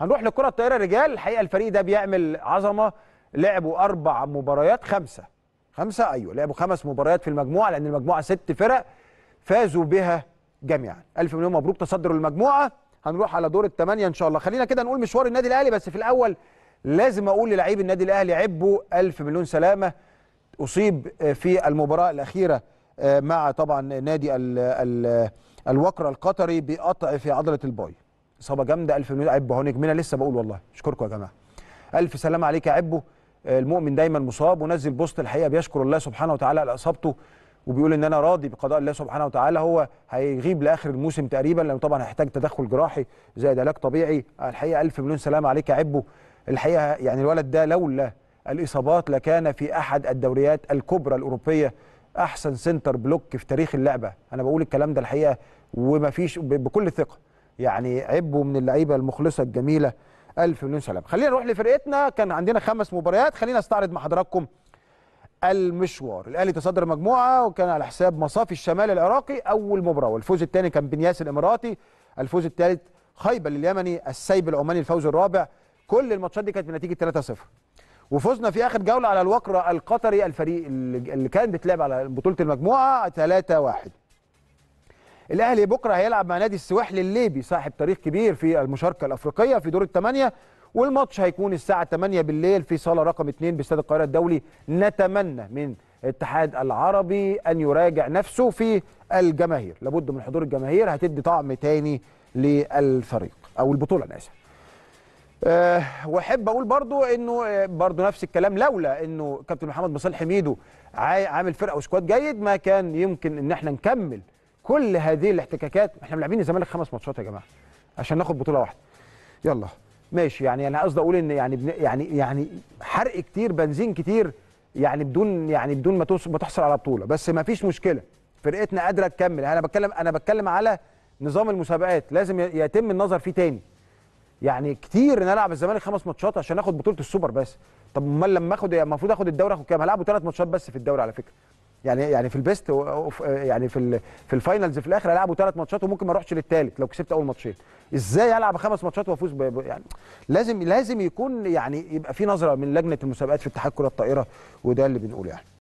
هنروح لكرة الطايره رجال الحقيقه الفريق ده بيعمل عظمه لعبوا اربع مباريات خمسه خمسه ايوه لعبوا خمس مباريات في المجموعه لان المجموعه ست فرق فازوا بها جميعا الف مليون مبروك تصدروا المجموعه هنروح على دور الثمانيه ان شاء الله خلينا كده نقول مشوار النادي الاهلي بس في الاول لازم اقول للعيب النادي الاهلي عبوا الف مليون سلامه اصيب آه، في المباراه الاخيره آه، مع طبعا نادي الـ الـ الوكره القطري بقطع في عضله الباي اصابه جامده الف مليون عبو اهو نجمنا لسه بقول والله اشكركم يا جماعه الف سلامه عليك يا عبو آه، المؤمن دايما مصاب ونزل بوست الحقيقه بيشكر الله سبحانه وتعالى على اصابته وبيقول ان انا راضي بقضاء الله سبحانه وتعالى هو هيغيب لاخر الموسم تقريبا لانه طبعا هيحتاج تدخل جراحي زائد علاج طبيعي الحقيقه الف مليون سلامه عليك يا عبو الحقيقه يعني الولد ده لولا الاصابات لكان في احد الدوريات الكبرى الاوروبيه احسن سنتر بلوك في تاريخ اللعبه انا بقول الكلام ده الحقيقه ومفيش بكل ثقه يعني عبوا من اللعيبه المخلصه الجميله الف مليون سلام خلينا نروح لفرقتنا كان عندنا خمس مباريات خلينا استعرض مع حضراتكم المشوار الاهلي تصدر مجموعه وكان على حساب مصافي الشمال العراقي اول مباراه والفوز الثاني كان بنياس الاماراتي الفوز الثالث خيبه لليمني السيب العماني الفوز الرابع كل الماتشات دي كانت بنتيجه 3-0 وفزنا في اخر جوله على الوكره القطري الفريق اللي كان بيتلعب على بطوله المجموعه 3-1 الاهلي بكره هيلعب مع نادي السواحل الليبي صاحب تاريخ كبير في المشاركه الافريقيه في دور الثمانيه والماتش هيكون الساعه 8 بالليل في صاله رقم 2 باستاد القاهره الدولي نتمنى من الاتحاد العربي ان يراجع نفسه في الجماهير لابد من حضور الجماهير هتدي طعم تاني للفريق او البطوله انا اسف أه واحب اقول برضو انه آه، برضو نفس الكلام لولا انه كابتن محمد مصالح ميدو عامل فرقه وسكواد جيد ما كان يمكن ان احنا نكمل كل هذه الاحتكاكات احنا ملاعبين الزمالك خمس ماتشات يا جماعه عشان ناخد بطوله واحده يلا ماشي يعني انا قصدي اقول ان يعني يعني يعني حرق كتير بنزين كتير يعني بدون يعني بدون ما ما تحصل على بطوله بس ما فيش مشكله فرقتنا قادره تكمل انا بتكلم انا بتكلم على نظام المسابقات لازم يتم النظر فيه تاني يعني كتير ان العب الزمالك خمس ماتشات عشان اخد بطوله السوبر بس طب امال لما اخد المفروض اخد الدوري اخد كام هلعبوا ثلاث ماتشات بس في الدوري على فكره يعني يعني في البيست يعني في في الفاينلز في الاخر العبوا ثلاث ماتشات وممكن ما اروحش للثالث لو كسبت اول ماتشين ازاي العب خمس ماتشات وافوز يعني لازم لازم يكون يعني يبقى في نظره من لجنه المسابقات في اتحاد كره الطائره وده اللي بنقوله يعني